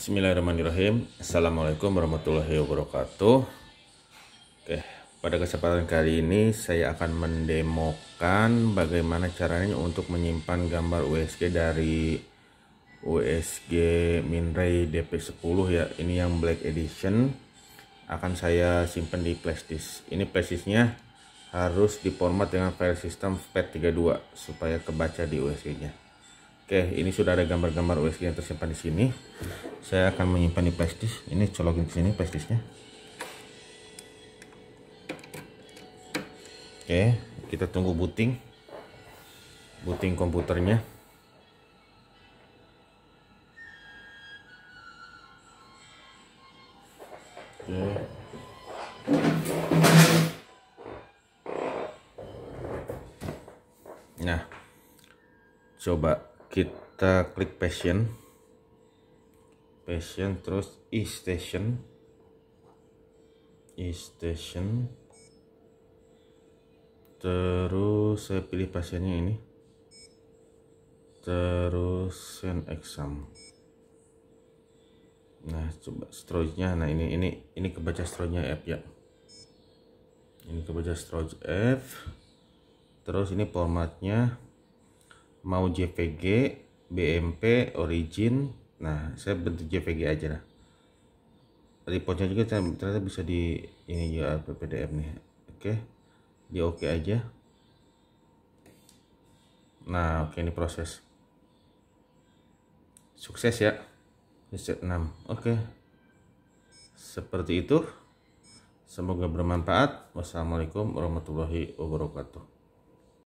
Bismillahirrahmanirrahim Assalamualaikum warahmatullahi wabarakatuh Oke, pada kesempatan kali ini saya akan mendemokan bagaimana caranya untuk menyimpan gambar USG dari USG Minray DP10 ya ini yang black edition akan saya simpan di flashdisk ini flashdisknya harus diformat dengan file system fat 32 supaya kebaca di USG nya Oke, ini sudah ada gambar-gambar USG yang tersimpan di sini saya akan menyimpan di plastis. ini colokin di sini plastisnya. oke kita tunggu booting booting komputernya oke nah coba kita klik passion station terus e station e station terus saya pilih pasiennya ini terus send exam nah coba stroke-nya nah ini ini ini kebaca stroke-nya F ya ini kebaca stroke F terus ini formatnya mau JPG BMP origin nah saya bentuk JPG aja lah reportnya juga ternyata bisa di ini juga eh, PPDF nih oke okay. di oke okay aja nah oke okay, ini proses sukses ya set 6 oke okay. seperti itu semoga bermanfaat wassalamualaikum warahmatullahi wabarakatuh